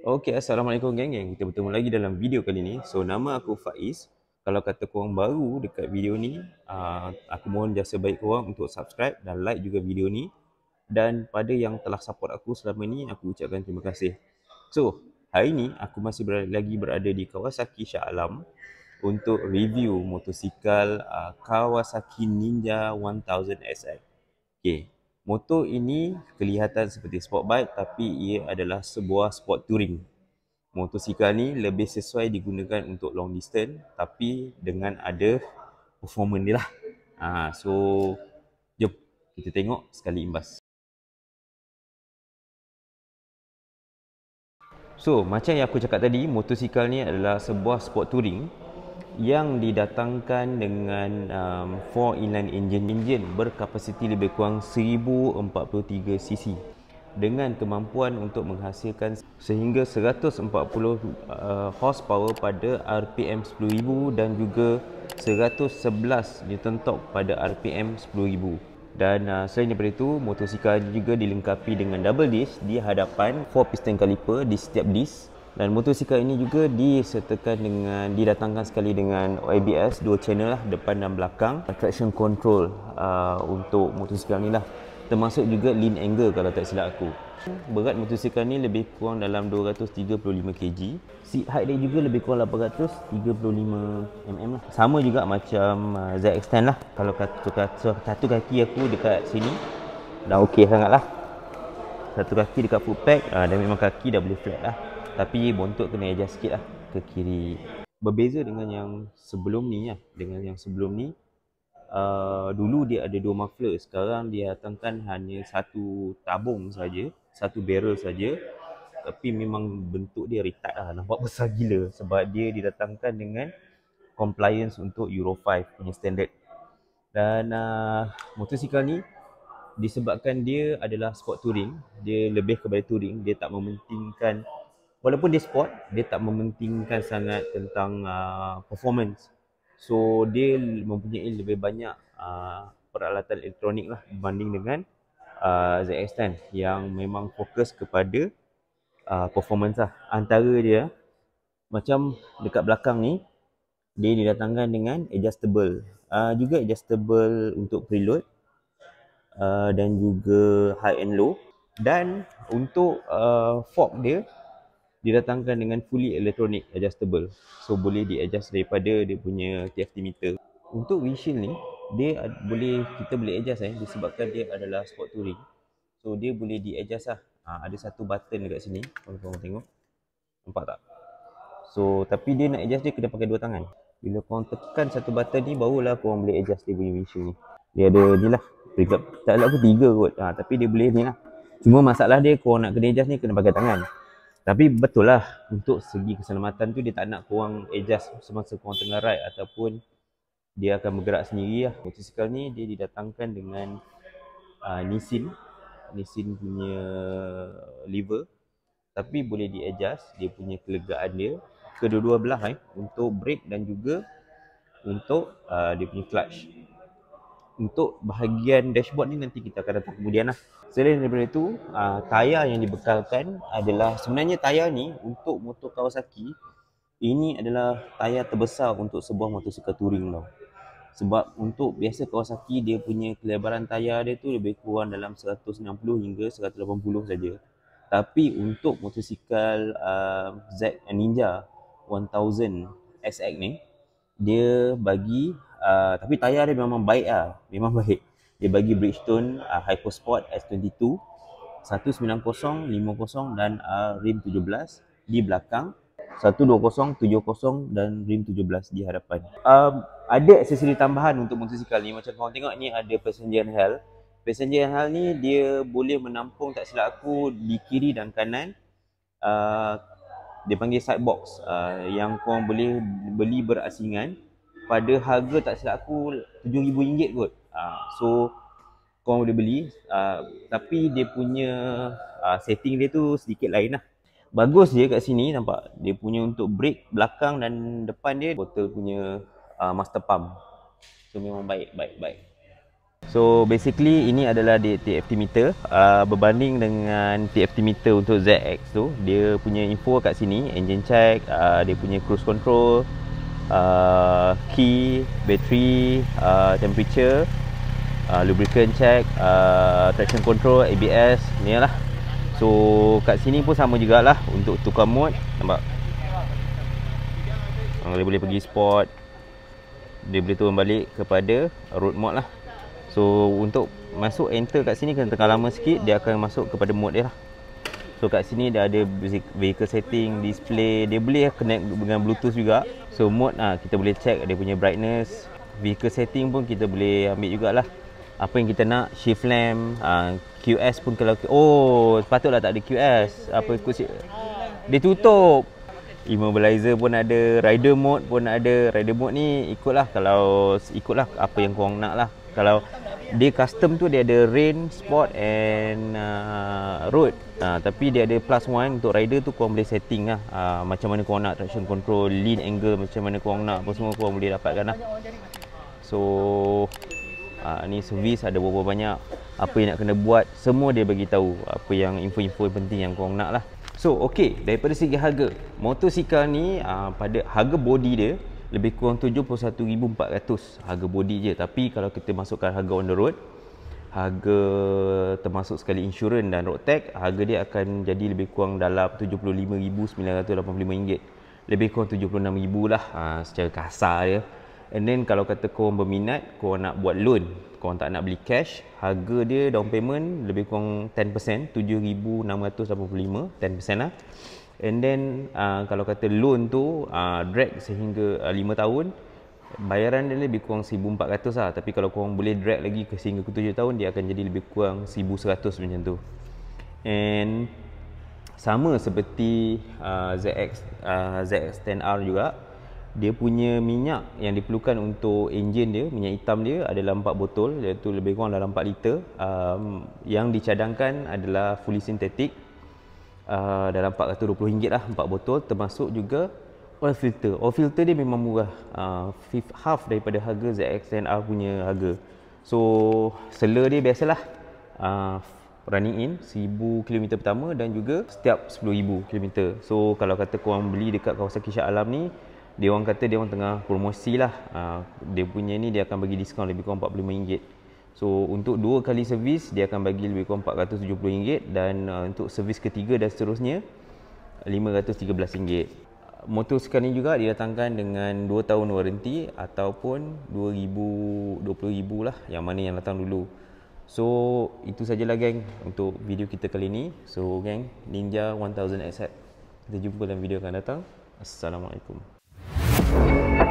Okey, Assalamualaikum geng-geng. Kita bertemu lagi dalam video kali ni. So, nama aku Faiz. Kalau kata korang baru dekat video ni, uh, aku mohon jasa baik korang untuk subscribe dan like juga video ni. Dan pada yang telah support aku selama ni, aku ucapkan terima kasih. So, hari ni aku masih ber- lagi berada di Kawasaki Shah Alam untuk review motosikal uh, Kawasaki Ninja 1000 SX. Okey, Motor ini kelihatan seperti sport bike tapi ia adalah sebuah sport touring. Motosikal ni lebih sesuai digunakan untuk long distance tapi dengan ada performance ni lah. Ha, so, jom kita tengok sekali imbas. So, macam yang aku cakap tadi, motosikal ni adalah sebuah sport touring yang didatangkan dengan um, four inline engine engine berkapasiti lebih kurang 1043 cc dengan kemampuan untuk menghasilkan sehingga 140 uh, horsepower pada RPM 10000 dan juga 111 Newton torque pada RPM 10000 dan uh, selain daripada itu motosikal juga dilengkapi dengan double disc di hadapan 4 piston kaliper di setiap disc dan motosikal ini juga disertakan dengan didatangkan sekali dengan ABS dua channel lah depan dan belakang traction control uh, untuk motosikal ni lah termasuk juga lean angle kalau tak silap aku berat motosikal ni lebih kurang dalam 235 kg seat height dia juga lebih kurang 835 mm lah sama juga macam uh, ZX10 lah kalau satu, satu kaki aku dekat sini dah okey sangat lah satu kaki dekat footpeg uh, dan memang kaki dah boleh flat lah tapi bontot kena adjust sikit lah ke kiri Berbeza dengan yang sebelum ni lah Dengan yang sebelum ni uh, Dulu dia ada dua muffler Sekarang dia datangkan hanya satu tabung saja, Satu barrel saja. Tapi memang bentuk dia retard lah Nampak besar gila Sebab dia didatangkan dengan Compliance untuk Euro 5 punya standard Dan uh, motosikal ni Disebabkan dia adalah sport touring Dia lebih kepada touring Dia tak mementingkan walaupun dia sport dia tak mementingkan sangat tentang uh, performance so dia mempunyai lebih banyak uh, peralatan elektronik lah berbanding dengan uh, ah, ZX10 yang memang fokus kepada uh, performance lah antara dia macam dekat belakang ni dia didatangkan dengan adjustable uh, juga adjustable untuk preload uh, dan juga high and low dan untuk uh, fork dia didatangkan dengan fully electronic adjustable so boleh di adjust daripada dia punya TFT meter untuk windshield ni dia boleh kita boleh adjust eh disebabkan dia adalah sport touring so dia boleh di adjust lah ha, ada satu button dekat sini kalau korang tengok nampak tak so tapi dia nak adjust dia kena pakai dua tangan bila korang tekan satu button ni barulah korang boleh adjust dia punya windshield ni dia ada ni lah tak ada lah, aku tiga kot ha, tapi dia boleh ni lah cuma masalah dia korang nak kena adjust ni kena pakai tangan tapi betul lah untuk segi keselamatan tu dia tak nak korang adjust semasa korang tengah ride ataupun dia akan bergerak sendiri lah. Motorcycle ni dia didatangkan dengan uh, Nissin. Nissin punya lever. Tapi boleh di adjust dia punya kelegaan dia. Kedua-dua belah eh. Untuk brake dan juga untuk uh, dia punya clutch untuk bahagian dashboard ni nanti kita akan datang kemudian lah. Selain daripada itu, uh, ah, tayar yang dibekalkan adalah sebenarnya tayar ni untuk motor Kawasaki ini adalah tayar terbesar untuk sebuah motosikal touring tau. Sebab untuk biasa Kawasaki dia punya kelebaran tayar dia tu lebih kurang dalam 160 hingga 180 saja. Tapi untuk motosikal uh, Z Ninja 1000 SX ni dia bagi Ah, tapi tayar dia memang baik lah. Memang baik. Dia bagi Bridgestone uh, Hypersport S22 190, 50 dan uh, rim 17 di belakang. 120, 70 dan rim 17 di hadapan. Um, ada aksesori tambahan untuk motosikal ni. Macam korang tengok ni ada passenger hell. Passenger hell ni dia boleh menampung tak silap aku di kiri dan kanan. Uh, dia panggil side box uh, yang korang boleh beli berasingan pada harga tak silap aku RM7,000 kot uh, so korang boleh beli uh, tapi dia punya uh, setting dia tu sedikit lain lah bagus je kat sini nampak dia punya untuk brake belakang dan depan dia botol punya uh, master pump so memang baik baik baik So basically ini adalah dia TFT meter uh, berbanding dengan TFT meter untuk ZX tu dia punya info kat sini engine check uh, dia punya cruise control Uh, key, battery, uh, temperature, uh, lubricant check, uh, traction control, ABS, ni lah. So kat sini pun sama jugalah untuk tukar mode. Nampak? Dia boleh pergi sport. Dia boleh turun balik kepada road mode lah. So untuk masuk enter kat sini kan tengah lama sikit dia akan masuk kepada mode dia lah. So kat sini dia ada vehicle setting, display, dia boleh connect dengan bluetooth juga. So mode ah kita boleh check dia punya brightness, vehicle setting pun kita boleh ambil jugalah. Apa yang kita nak, shift lamp, ah QS pun kalau oh patutlah tak ada QS. Apa ikut si dia tutup. Immobilizer pun ada, rider mode pun ada. Rider mode ni ikutlah kalau ikutlah apa yang kau nak lah. Kalau dia custom tu dia ada rain, sport and uh, road. Uh, tapi dia ada plus one untuk rider tu kau boleh setting lah. Uh, macam mana kau nak traction control, lean angle, macam mana kau nak apa semua kau boleh dapatkan lah. So, uh, ni servis ada berapa banyak. Apa yang nak kena buat, semua dia bagi tahu apa yang info-info penting yang korang nak lah. So, okay. Daripada segi harga, motosikal ni uh, pada harga body dia, lebih kurang 71,400 harga body je tapi kalau kita masukkan harga on the road harga termasuk sekali insurans dan road tax harga dia akan jadi lebih kurang dalam 75,985 ringgit lebih kurang 76,000 lah ha, secara kasar dia and then kalau kata korang berminat korang nak buat loan korang tak nak beli cash harga dia down payment lebih kurang 10% 7,685 10% lah and then uh, kalau kata loan tu uh, drag sehingga uh, 5 tahun bayaran dia lebih kurang 1400 lah tapi kalau korang boleh drag lagi ke sehingga ke 7 tahun dia akan jadi lebih kurang 1100 macam tu and sama seperti uh, ZX uh, ZX10R juga dia punya minyak yang diperlukan untuk enjin dia, minyak hitam dia adalah 4 botol iaitu lebih kurang dalam 4 liter um, yang dicadangkan adalah fully synthetic Ah, dalam RM420 lah 4 botol termasuk juga oil filter. Oil filter dia memang murah. Uh, half daripada harga ZXNR punya harga. So seller dia biasalah uh, running in 1000 km pertama dan juga setiap 10000 km. So kalau kata kau orang beli dekat kawasan Kisah Alam ni dia orang kata dia orang tengah promosi lah. Uh, dia punya ni dia akan bagi diskaun lebih kurang RM45. So untuk dua kali servis dia akan bagi lebih kurang RM470 dan uh, untuk servis ketiga dan seterusnya RM513. Motor sekarang ini juga didatangkan dengan 2 tahun waranti ataupun 2000 20000 lah yang mana yang datang dulu. So itu sajalah geng untuk video kita kali ini. So geng Ninja 1000 Asset. Kita jumpa dalam video akan datang. Assalamualaikum. Thank you.